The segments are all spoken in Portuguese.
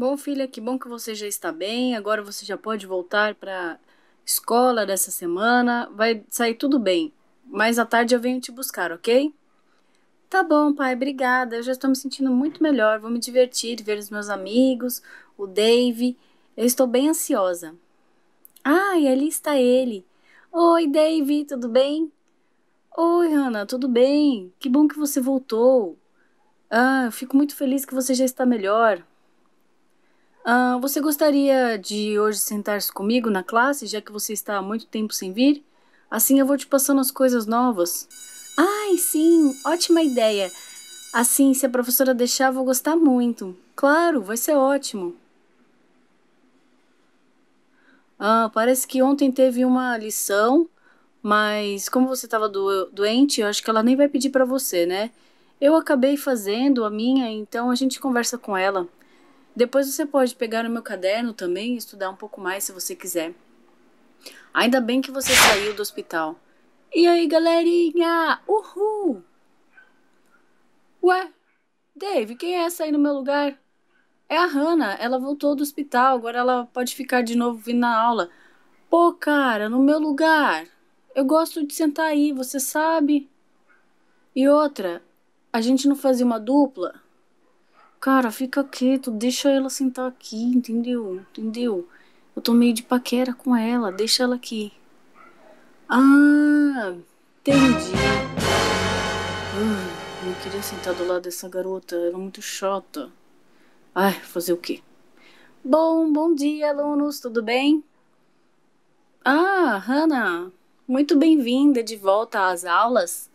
Bom, filha, que bom que você já está bem. Agora você já pode voltar para escola dessa semana. Vai sair tudo bem. Mais à tarde eu venho te buscar, ok? Tá bom, pai, obrigada. Eu já estou me sentindo muito melhor. Vou me divertir, ver os meus amigos, o Dave. Eu estou bem ansiosa. Ah, e ali está ele. Oi, Dave, tudo bem? Oi, Hannah, tudo bem? Que bom que você voltou. Ah, eu fico muito feliz que você já está melhor. Ah, você gostaria de hoje sentar-se comigo na classe, já que você está há muito tempo sem vir? Assim eu vou te passando as coisas novas. Ai, sim, ótima ideia. Assim, se a professora deixar, vou gostar muito. Claro, vai ser ótimo. Ah, parece que ontem teve uma lição, mas como você estava do doente, eu acho que ela nem vai pedir para você, né? Eu acabei fazendo a minha, então a gente conversa com ela. Depois você pode pegar o meu caderno também e estudar um pouco mais se você quiser. Ainda bem que você saiu do hospital. E aí, galerinha? Uhul! Ué, Dave, quem é essa aí no meu lugar? É a Hannah, ela voltou do hospital, agora ela pode ficar de novo vindo na aula. Pô, cara, no meu lugar. Eu gosto de sentar aí, você sabe? E outra, a gente não fazia uma dupla? Cara, fica quieto, deixa ela sentar aqui, entendeu? Entendeu? Eu tô meio de paquera com ela, deixa ela aqui. Ah, entendi. Hum, não queria sentar do lado dessa garota, ela é muito chata. Ai, fazer o quê? Bom, bom dia, alunos, tudo bem? Ah, Hannah, muito bem-vinda de volta às aulas.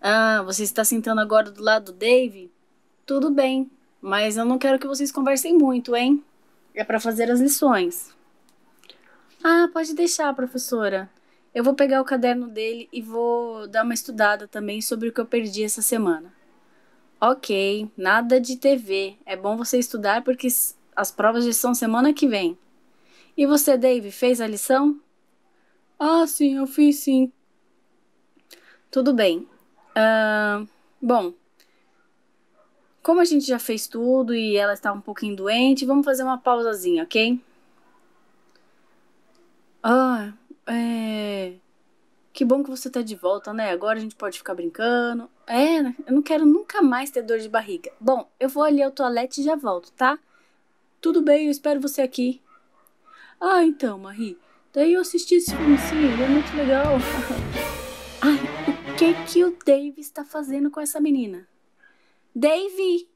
Ah, você está sentando agora do lado do Dave? Tudo bem, mas eu não quero que vocês conversem muito, hein? É para fazer as lições. Ah, pode deixar, professora. Eu vou pegar o caderno dele e vou dar uma estudada também sobre o que eu perdi essa semana. Ok, nada de TV. É bom você estudar porque as provas já são semana que vem. E você, Dave, fez a lição? Ah, sim, eu fiz sim. Tudo bem. Uh, bom, como a gente já fez tudo e ela está um pouquinho doente, vamos fazer uma pausazinha, ok? Ah, é. Que bom que você tá de volta, né? Agora a gente pode ficar brincando. É, né? eu não quero nunca mais ter dor de barriga. Bom, eu vou ali ao toalete e já volto, tá? Tudo bem, eu espero você aqui. Ah, então, Marie. Daí eu assisti esse filme, sim, ele é muito legal. Ai, o que que o Dave está fazendo com essa menina? Dave,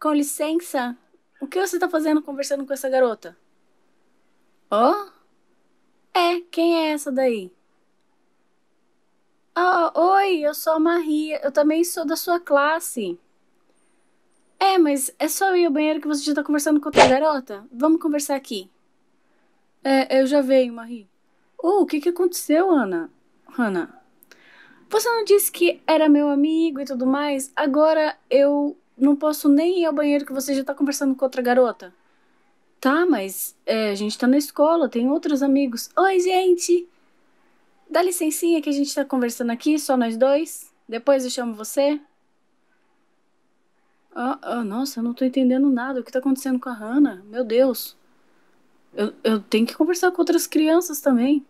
com licença, o que você tá fazendo conversando com essa garota? Oh? É, quem é essa daí? Oh, oi, eu sou a Maria, eu também sou da sua classe. É, mas é só eu ir ao banheiro que você já tá conversando com outra garota? Vamos conversar aqui. É, eu já veio, Marie. Oh, uh, o que que aconteceu, Ana? Ana, você não disse que era meu amigo e tudo mais? Agora eu não posso nem ir ao banheiro que você já tá conversando com outra garota. Tá, mas é, a gente tá na escola, tem outros amigos. Oi, gente! Dá licencinha que a gente tá conversando aqui, só nós dois. Depois eu chamo você. Ah, ah nossa, eu não tô entendendo nada. O que tá acontecendo com a Hannah? Meu Deus. Eu, eu tenho que conversar com outras crianças também.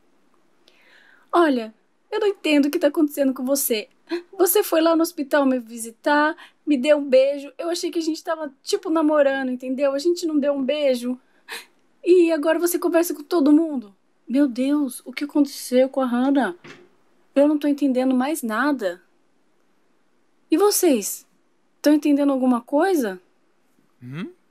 Olha, eu não entendo o que tá acontecendo com você. Você foi lá no hospital me visitar, me deu um beijo. Eu achei que a gente tava, tipo, namorando, entendeu? A gente não deu um beijo. E agora você conversa com todo mundo. Meu Deus, o que aconteceu com a Hannah? Eu não tô entendendo mais nada. E vocês? Estão entendendo alguma coisa? Hum?